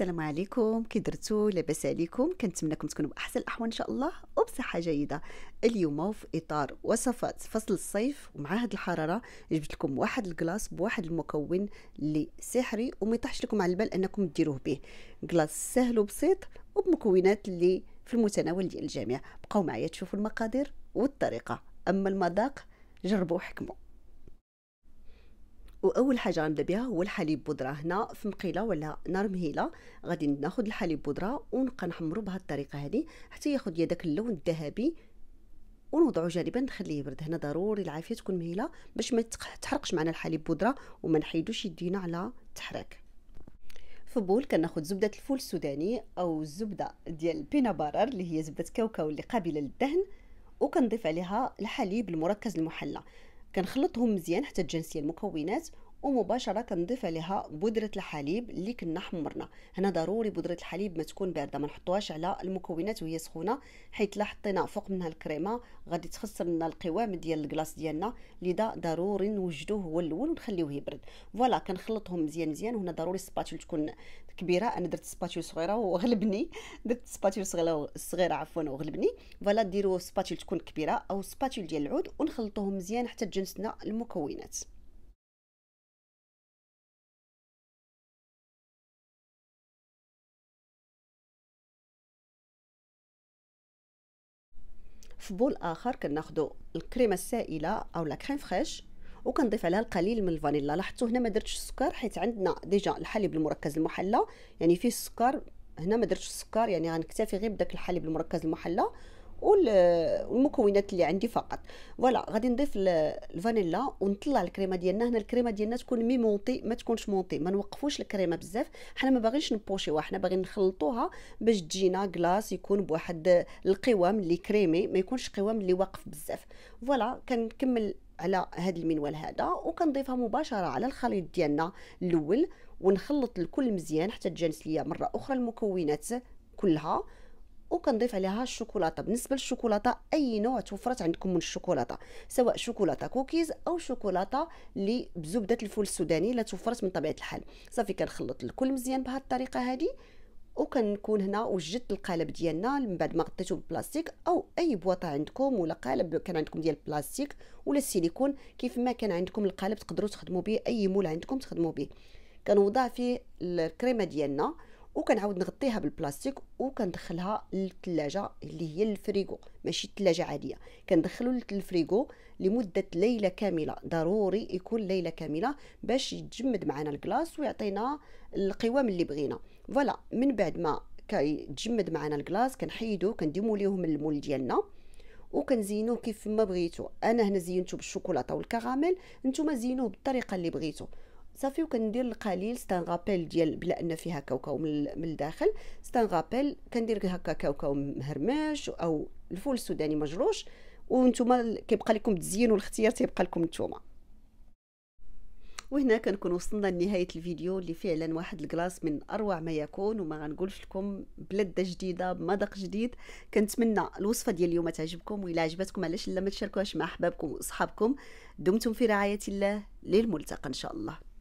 السلام عليكم كي درتو لاباس عليكم كنتمنىكم تكونوا باحسن الاحوال ان شاء الله وبصحه جيده اليوم وفي اطار وصفات فصل الصيف ومع هاد الحراره جبت لكم واحد الكلاص بواحد المكون اللي سحري وما يطيحش لكم على البال انكم ديروه به كلاص سهل وبسيط وبمكونات اللي في المتناول ديال الجميع بقاو معايا تشوفوا المقادير والطريقه اما المذاق جربوا وحكموا واول حاجه غنبدا بها هو الحليب بودره هنا في مقيله ولا نار مهيله غادي ناخذ الحليب بودره ونبقى نحمرو بهذه الطريقه هذه حتى ياخذ ليا داك اللون الذهبي ونوضعو جانبا نخليه يبرد هنا ضروري العافيه تكون مهيله باش ما تحرقش معنا الحليب بودره وما نحيدوش يدينا على التحريك في بول كناخذ زبده الفول السوداني او الزبده ديال بينا بارر اللي هي زبده كاوكاو اللي قابله للدهن وكنضيف عليها الحليب المركز المحلى كنخلطهم مزيان حتى تجانس المكونات ومباشره كنضيف عليها بودره الحليب اللي كنا حمرنا هنا ضروري بودره الحليب ما تكون بارده ما نحطوهاش على المكونات وهي سخونه حيت لا حطينا فوق منها الكريمه غادي تخسر لنا القوام ديال الكلاص ديالنا لذا ضروري نوجدوه هو الاول ونخليوه يبرد فوالا كنخلطهم مزيان مزيان وهنا ضروري السباتول تكون كبيره انا درت سباتول صغيره وغلبني درت سباتول صغيره صغيره عفوا وغلبني فوالا ديروا سباتول تكون كبيره او سباتول ديال العود ونخلطوهم مزيان حتى تجنسنا المكونات في بول اخر كناخذوا الكريمه السائله او لا كريم فريش وكنضيف عليها القليل من الفانيلا لاحظتوا هنا ما درتش السكر حيت عندنا ديجا الحليب المركز المحلى يعني فيه السكر هنا ما درتش السكر يعني غنكتفي غير بداك الحليب المركز المحلى والمكونات اللي عندي فقط فوالا غادي نضيف الفانيلا ونطلع الكريمه ديالنا هنا الكريمه ديالنا تكون مي مونتي ما تكونش مونتي ما نوقفوش الكريمه بزاف حنا ما باغينش نبوشيوها حنا باغيين نخلطوها باش تجينا كلاص يكون بواحد القوام اللي كريمي ما يكونش قوام اللي واقف بزاف فوالا كنكمل على هذا المنوال هذا وكنضيفها مباشره على الخليط ديالنا الاول ونخلط الكل مزيان حتى تجانس ليا مره اخرى المكونات كلها وكنضيف عليها الشوكولاته بالنسبه للشوكولاته اي نوع توفرت عندكم من الشوكولاته سواء شوكولاته كوكيز او شوكولاته اللي بزبده الفول السوداني لا توفرت من طبيعه الحال صافي كنخلط الكل مزيان بهذه الطريقه هذه وكنكون هنا وجدت القالب ديالنا من بعد ما غطيته بالبلاستيك او اي بواطه عندكم ولا قالب كان عندكم ديال البلاستيك ولا السيليكون كيف ما كان عندكم القالب تقدروا تخدموا به اي مول عندكم تخدموا به كنوضع فيه الكريمه ديالنا وكنعاود نغطيها بالبلاستيك وكندخلها للثلاجه اللي هي الفريغو ماشي الثلاجه عاديه كندخلو للفريغو لمده ليله كامله ضروري يكون ليله كامله باش يتجمد معنا الكلاص ويعطينا القوام اللي بغينا فوالا من بعد ما كيتجمد معنا الكلاص كنحيدو كنديمو ليهم المول ديالنا وكنزينوه كيف ما بغيتو انا هنا زينته بالشوكولاته والكراميل نتوما زينوه بالطريقه اللي بغيتو صافي وكندير القليل ستان غابيل ديال بلا ان فيها كاوكاو من الداخل ستان غابيل كندير هكا كاوكاو مهرمش او الفول السوداني مجروش وانتم كيبقى لكم تزينوا الاختيار تيبقى لكم نتوما وهنا كنكون وصلنا لنهايه الفيديو اللي فعلا واحد الكلاص من اروع ما يكون وما غنقولش لكم بلده جديده بمذاق جديد كنتمنى الوصفه ديال اليوم تعجبكم والا عجبتكم علاش لا ما تشاركوهاش مع احبابكم واصحابكم دمتم في رعايه الله للملتقى ان شاء الله